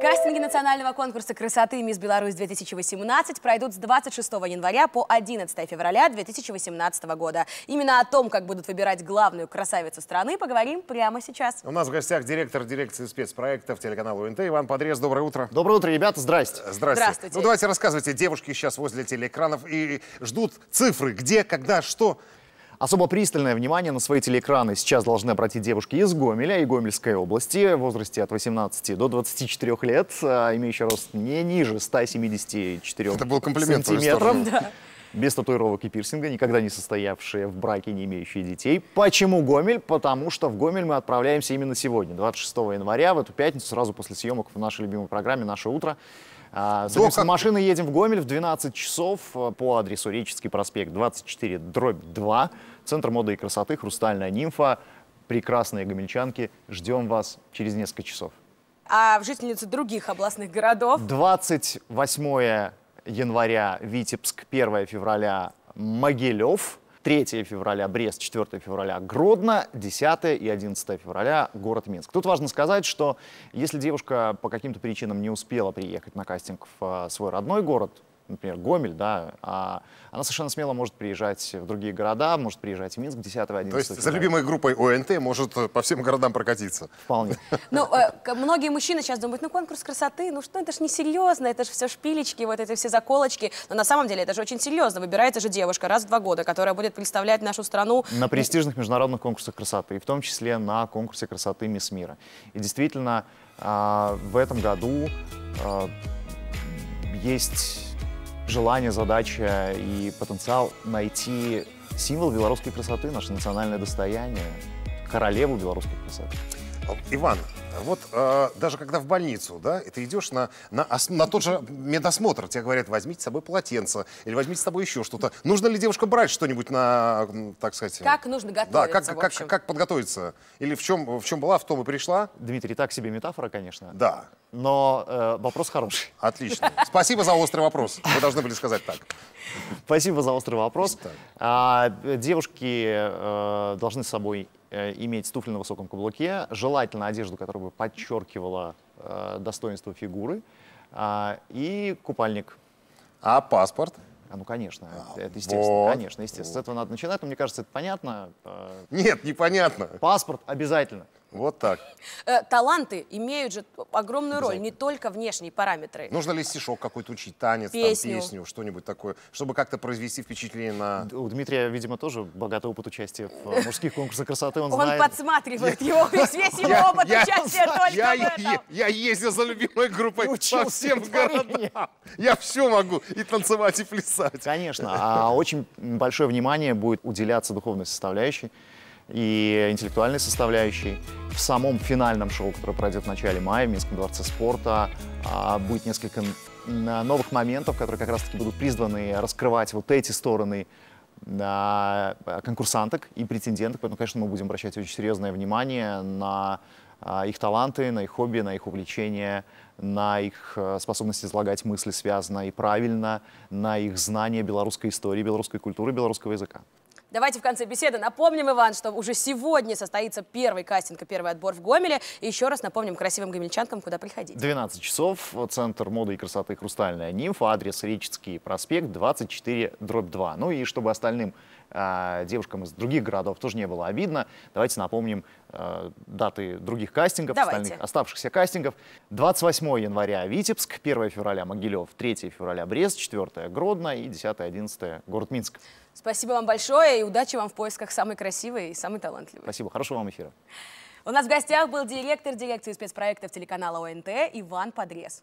Кастинги национального конкурса красоты «Мисс Беларусь-2018» пройдут с 26 января по 11 февраля 2018 года. Именно о том, как будут выбирать главную красавицу страны, поговорим прямо сейчас. У нас в гостях директор дирекции спецпроектов телеканала УНТ Иван Подрез. Доброе утро. Доброе утро, ребята. Здрасте. Здрасте. Здравствуйте. Ну, давайте рассказывайте. Девушки сейчас возле телеэкранов и ждут цифры. Где, когда, что. Особо пристальное внимание на свои телеэкраны сейчас должны обратить девушки из Гомеля и Гомельской области в возрасте от 18 до 24 лет, а, имеющие рост не ниже 174 Это был комплимент сантиметров. Да. Без татуировок и пирсинга, никогда не состоявшие в браке, не имеющие детей. Почему Гомель? Потому что в Гомель мы отправляемся именно сегодня, 26 января, в эту пятницу, сразу после съемок в нашей любимой программе «Наше утро». А, машины едем в Гомель в 12 часов э, по адресу Реческий проспект 24 дробь 2. Центр моды и красоты «Хрустальная нимфа». Прекрасные гомельчанки. Ждем вас через несколько часов. А в жительницы других областных городов? 28 января Витебск, 1 февраля Могилев. 3 февраля Брест, 4 февраля Гродно, 10 и 11 февраля город Минск. Тут важно сказать, что если девушка по каким-то причинам не успела приехать на кастинг в э, свой родной город, например, Гомель, да, а она совершенно смело может приезжать в другие города, может приезжать в Минск 10 11 То есть за любимой группой ОНТ может э, по всем городам прокатиться? Вполне. Ну, э, многие мужчины сейчас думают, ну, конкурс красоты, ну что, это же несерьезно, это же все шпилечки, вот эти все заколочки. Но на самом деле это же очень серьезно. Выбирается же девушка раз в два года, которая будет представлять нашу страну. На престижных международных конкурсах красоты, в том числе на конкурсе красоты Мисс Мира. И действительно, а, в этом году а, есть желание, задача и потенциал найти символ белорусской красоты, наше национальное достояние, королеву белорусской красоты. Иван, вот э, даже когда в больницу, да, и ты идешь на, на, на тот же медосмотр, тебе говорят, возьмите с собой полотенце или возьмите с собой еще что-то. Нужно ли девушка брать что-нибудь на, так сказать... Как нужно готовиться, Да, как, как, как, как подготовиться? Или в чем, в чем была, в том и пришла? Дмитрий, так себе метафора, конечно. Да но э, вопрос хороший. Отлично. Спасибо за острый вопрос. Вы должны были сказать так. Спасибо за острый вопрос. А, девушки э, должны с собой э, иметь туфли на высоком каблуке, желательно одежду, которая бы подчеркивала э, достоинство фигуры, э, и купальник. А паспорт? А, ну, конечно, а, это естественно, вот, конечно, естественно. Вот. С этого надо начинать, но мне кажется, это понятно. Э, Нет, непонятно. Паспорт обязательно. Вот так. Э, таланты имеют же огромную роль, не только внешние параметры. Нужно ли стишок какой-то учить, танец, песню, там, песню что-нибудь такое, чтобы как-то произвести впечатление на... У Дмитрия, видимо, тоже богатый опыт участия в э, мужских конкурсах красоты, он знает... Он подсматривает его, весь его опыт участия только Я ездил за любимой группой по всем городам. Я все могу, и танцевать, и плясать. Конечно, а очень большое внимание будет уделяться духовной составляющей и интеллектуальной составляющей. В самом финальном шоу, которое пройдет в начале мая в Минском дворце спорта, а, будет несколько новых моментов, которые как раз-таки будут призваны раскрывать вот эти стороны а, конкурсанток и претенденток. Поэтому, конечно, мы будем обращать очень серьезное внимание на а, их таланты, на их хобби, на их увлечения, на их способность излагать мысли связанно и правильно, на их знание белорусской истории, белорусской культуры, белорусского языка. Давайте в конце беседы напомним, Иван, что уже сегодня состоится первый кастинг и первый отбор в Гомеле. И еще раз напомним красивым гомельчанкам, куда приходить. 12 часов. Центр моды и красоты «Хрустальная нимфа». Адрес Речицкий проспект 24 дробь 2. Ну и чтобы остальным а, девушкам из других городов тоже не было обидно, давайте напомним э, даты других кастингов, остальных оставшихся кастингов. 28 января Витебск, 1 февраля Могилев, 3 февраля Брест, 4 Гродно и 10-11 город Минск. Спасибо вам большое и удачи вам в поисках самой красивой и самой талантливой. Спасибо. Хорошего вам эфира. У нас в гостях был директор дирекции спецпроектов телеканала ОНТ Иван Подрез.